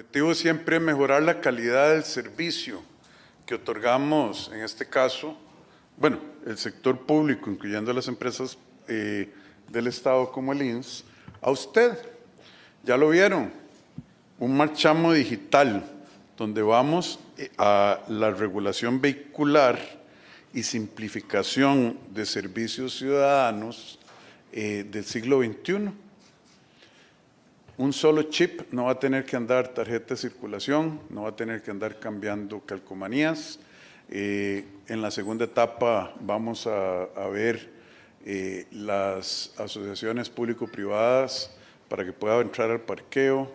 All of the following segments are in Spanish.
objetivo siempre es mejorar la calidad del servicio que otorgamos, en este caso, bueno, el sector público, incluyendo las empresas eh, del Estado como el INS, a usted. Ya lo vieron, un marchamo digital donde vamos eh, a la regulación vehicular y simplificación de servicios ciudadanos eh, del siglo XXI un solo chip no va a tener que andar tarjeta de circulación, no va a tener que andar cambiando calcomanías. Eh, en la segunda etapa vamos a, ver eh, las asociaciones público-privadas para que pueda entrar al parqueo,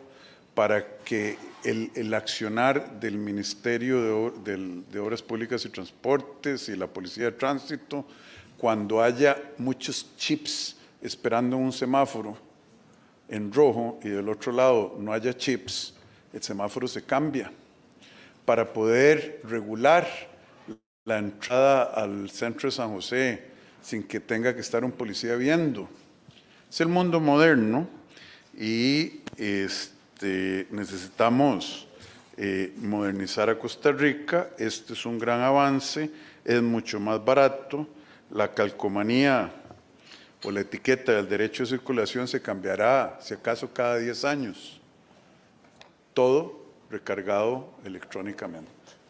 para que el, accionar del Ministerio de Obras Públicas y Transportes y la Policía de Tránsito, cuando haya muchos chips esperando un semáforo, en rojo y del otro lado no haya chips, el semáforo se cambia para poder regular la entrada al centro de San José sin que tenga que estar un policía viendo. Es el mundo moderno y este, necesitamos eh, modernizar a Costa Rica. Este es un gran avance, es mucho más barato. La calcomanía o la etiqueta del derecho de circulación se cambiará, si acaso, cada 10 años. Todo recargado electrónicamente.